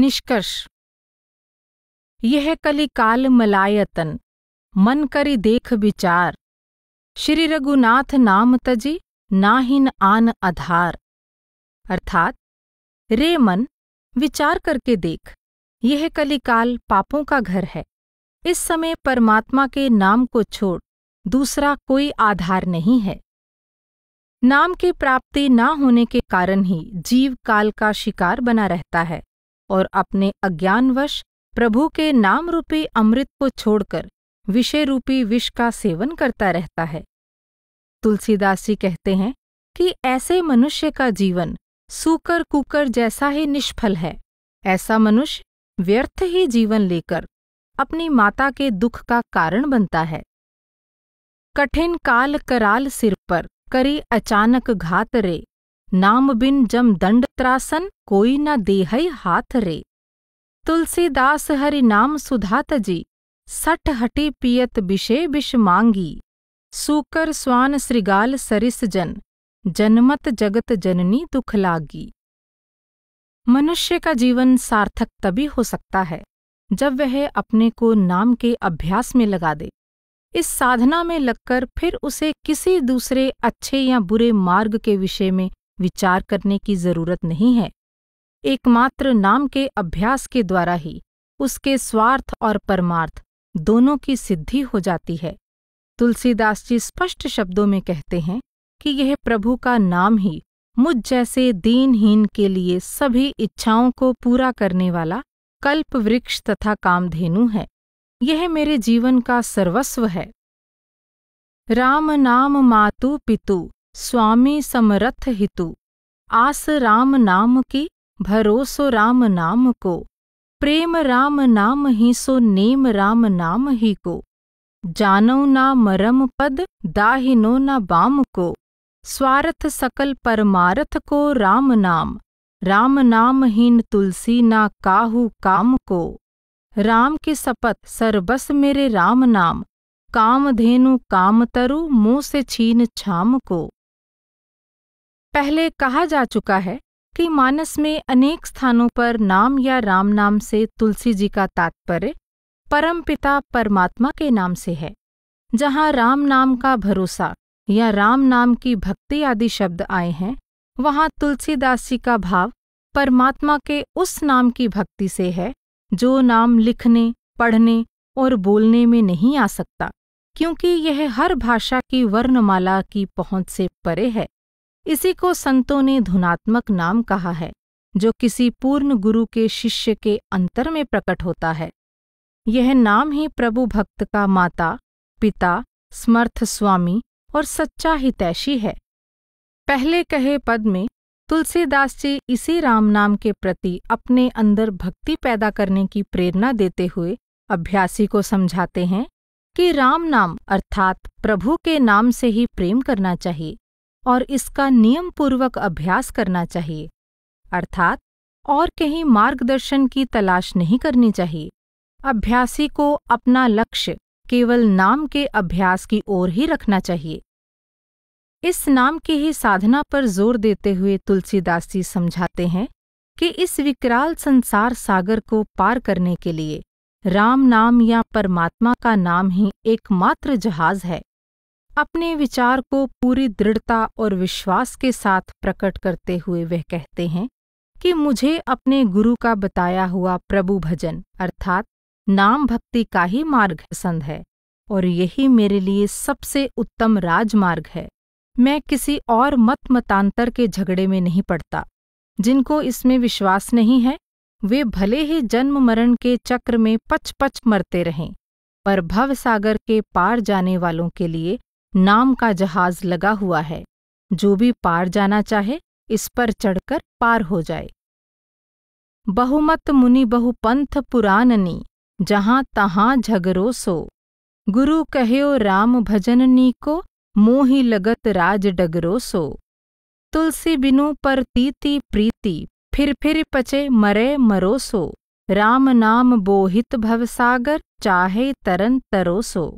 निष्कर्ष यह कलिकाल मलायतन मन करी देख विचार श्री रघुनाथ नाम तजी नाहिन आन आधार अर्थात रे मन विचार करके देख यह कलिकाल पापों का घर है इस समय परमात्मा के नाम को छोड़ दूसरा कोई आधार नहीं है नाम की प्राप्ति ना होने के कारण ही जीव काल का शिकार बना रहता है और अपने अज्ञानवश प्रभु के नाम रूपी अमृत को छोड़कर विषय रूपी विष का सेवन करता रहता है तुलसीदास जी कहते हैं कि ऐसे मनुष्य का जीवन सूकर कुकर जैसा ही निष्फल है ऐसा मनुष्य व्यर्थ ही जीवन लेकर अपनी माता के दुख का कारण बनता है कठिन काल कराल सिर पर करी अचानक घात रे नाम बिन जम दंड त्रासन कोई न देहई हाथ रे तुलसीदास हरि नाम सुधात जी सठ हटी पियत बिषे विष मांगी सूकर स्वान श्रृगाल सरिस जन जनमत जगत जननी दुख लागी मनुष्य का जीवन सार्थक तभी हो सकता है जब वह अपने को नाम के अभ्यास में लगा दे इस साधना में लगकर फिर उसे किसी दूसरे अच्छे या बुरे मार्ग के विषय में विचार करने की जरूरत नहीं है एकमात्र नाम के अभ्यास के द्वारा ही उसके स्वार्थ और परमार्थ दोनों की सिद्धि हो जाती है तुलसीदास जी स्पष्ट शब्दों में कहते हैं कि यह प्रभु का नाम ही मुझ जैसे दीनहीन के लिए सभी इच्छाओं को पूरा करने वाला कल्प वृक्ष तथा कामधेनु है यह मेरे जीवन का सर्वस्व है राम नाम मातु पितु स्वामी समरथ हितु आस राम नाम की भरोसो राम नाम को प्रेम राम नाम ही सो नेम राम नाम ही को जानो ना मरम पद दाहिनो ना बाम को स्वार्थ सकल परमारथ को राम नाम राम नाम हीन तुलसी ना काहू काम को राम की सपत सरबस मेरे राम नाम काम धेनु काम तरु मुँह से छीन छाम को पहले कहा जा चुका है कि मानस में अनेक स्थानों पर नाम या राम नाम से तुलसी जी का तात्पर्य परमपिता परमात्मा के नाम से है जहाँ राम नाम का भरोसा या राम नाम की भक्ति आदि शब्द आए हैं वहाँ तुलसीदास जी का भाव परमात्मा के उस नाम की भक्ति से है जो नाम लिखने पढ़ने और बोलने में नहीं आ सकता क्योंकि यह हर भाषा की वर्णमाला की पहुंच से परे है इसी को संतों ने धुनात्मक नाम कहा है जो किसी पूर्ण गुरु के शिष्य के अंतर में प्रकट होता है यह नाम ही प्रभु भक्त का माता पिता समर्थ स्वामी और सच्चा हितैषी है पहले कहे पद में तुलसीदास जी इसी राम नाम के प्रति अपने अंदर भक्ति पैदा करने की प्रेरणा देते हुए अभ्यासी को समझाते हैं कि राम नाम अर्थात प्रभु के नाम से ही प्रेम करना चाहिए और इसका नियम पूर्वक अभ्यास करना चाहिए अर्थात और कहीं मार्गदर्शन की तलाश नहीं करनी चाहिए अभ्यासी को अपना लक्ष्य केवल नाम के अभ्यास की ओर ही रखना चाहिए इस नाम की ही साधना पर जोर देते हुए तुलसीदास जी समझाते हैं कि इस विकराल संसार सागर को पार करने के लिए राम नाम या परमात्मा का नाम ही एकमात्र जहाज है अपने विचार को पूरी दृढ़ता और विश्वास के साथ प्रकट करते हुए वह कहते हैं कि मुझे अपने गुरु का बताया हुआ प्रभु भजन अर्थात नाम भक्ति का ही मार्ग पसंद है और यही मेरे लिए सबसे उत्तम राजमार्ग है मैं किसी और मत मतांतर के झगड़े में नहीं पड़ता जिनको इसमें विश्वास नहीं है वे भले ही जन्म मरण के चक्र में पच पच मरते रहें पर भवसागर के पार जाने वालों के लिए नाम का जहाज लगा हुआ है जो भी पार जाना चाहे इस पर चढ़कर पार हो जाए बहुमत मुनि बहुपंथ पुराणनी जहाँ तहाँ झगरो सो गुरु कहो राम भजननी को मोहि लगत राज डगरो सो तुलसी बिनु पर तीति प्रीति फिर फिर पचे मरे मरो सो राम नाम बोहित भवसागर चाहे तरन तरो सो